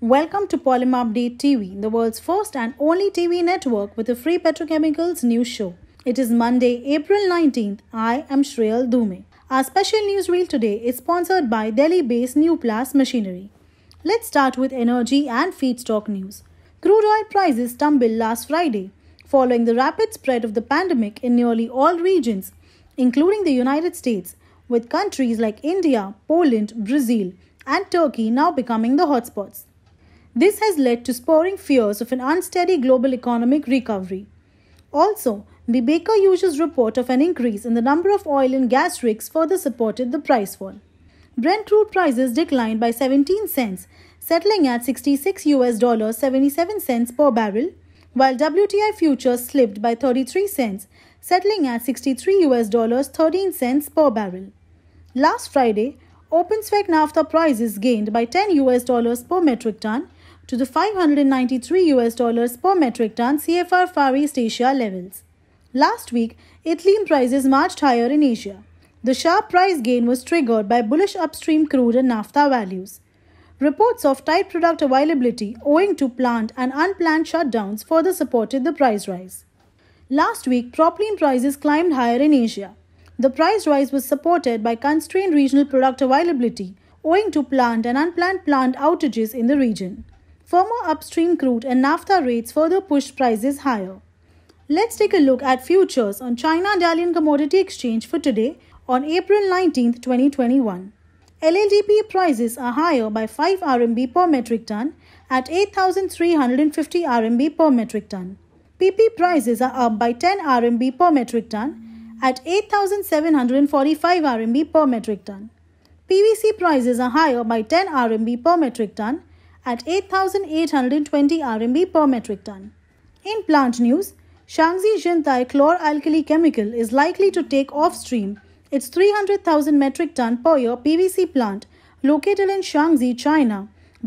Welcome to Polymer Update TV, the world's first and only TV network with a free petrochemicals news show. It is Monday, April 19th. I am Shreyal Dume. Our special news reel today is sponsored by Delhi-based Newplas Machinery. Let's start with energy and feedstock news. Crude oil prices tumbled last Friday, following the rapid spread of the pandemic in nearly all regions, including the United States, with countries like India, Poland, Brazil, and Turkey now becoming the hotspots. This has led to spurring fears of an unsteady global economic recovery. Also, the Baker Hughes report of an increase in the number of oil and gas rigs further supported the price fall. Brent crude prices declined by 17 cents, settling at 66 US dollars 77 cents per barrel, while WTI futures slipped by 33 cents, settling at 63 US dollars 13 cents per barrel. Last Friday, OpenSpec NAFTA prices gained by 10 US dollars per metric ton to the 593 US dollars per metric ton CFR Far East Asia levels. Last week, ethylene prices marched higher in Asia. The sharp price gain was triggered by bullish upstream crude and naphtha values. Reports of tight product availability owing to plant and unplanned shutdowns further supported the price rise. Last week, propylene prices climbed higher in Asia. The price rise was supported by constrained regional product availability owing to plant and unplanned plant outages in the region. Firmer upstream crude and naphtha rates further pushed prices higher. Let's take a look at futures on China Dalian Commodity Exchange for today on April 19, 2021. LLDP prices are higher by 5 RMB per metric ton at 8,350 RMB per metric ton. PP prices are up by 10 RMB per metric ton at 8,745 RMB per metric ton. PVC prices are higher by 10 RMB per metric ton at 8,820 RMB per metric ton. In plant news, Shangzi Jintai chloralkali chemical is likely to take off stream its 300,000 metric ton per year PVC plant located in Shangzi, China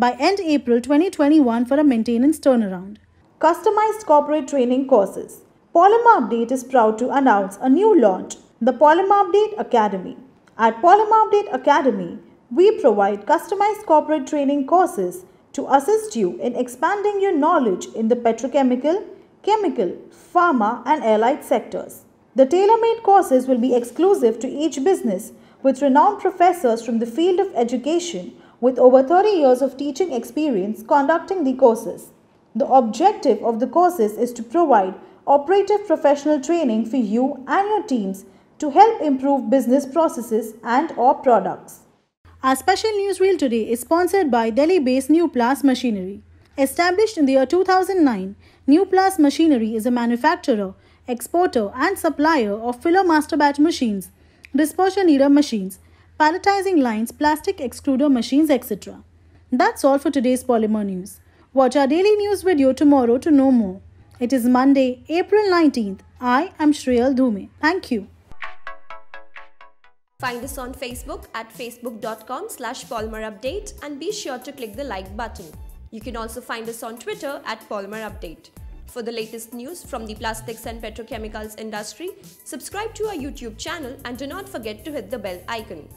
by end April 2021 for a maintenance turnaround. Customized corporate training courses. Polymer Update is proud to announce a new launch, the Polymer Update Academy. At Polymer Update Academy, we provide customized corporate training courses to assist you in expanding your knowledge in the petrochemical, chemical, pharma and allied sectors. The tailor-made courses will be exclusive to each business with renowned professors from the field of education with over 30 years of teaching experience conducting the courses. The objective of the courses is to provide operative professional training for you and your teams to help improve business processes and or products. Our special newsreel today is sponsored by Delhi based New Plus Machinery. Established in the year 2009, New Plus Machinery is a manufacturer, exporter, and supplier of filler master batch machines, dispersion kneader machines, palletizing lines, plastic extruder machines, etc. That's all for today's Polymer News. Watch our daily news video tomorrow to know more. It is Monday, April 19th. I am Shreyal Dhume. Thank you. Find us on Facebook at facebook.com slash Update and be sure to click the like button. You can also find us on Twitter at Palmer Update. For the latest news from the plastics and petrochemicals industry, subscribe to our YouTube channel and do not forget to hit the bell icon.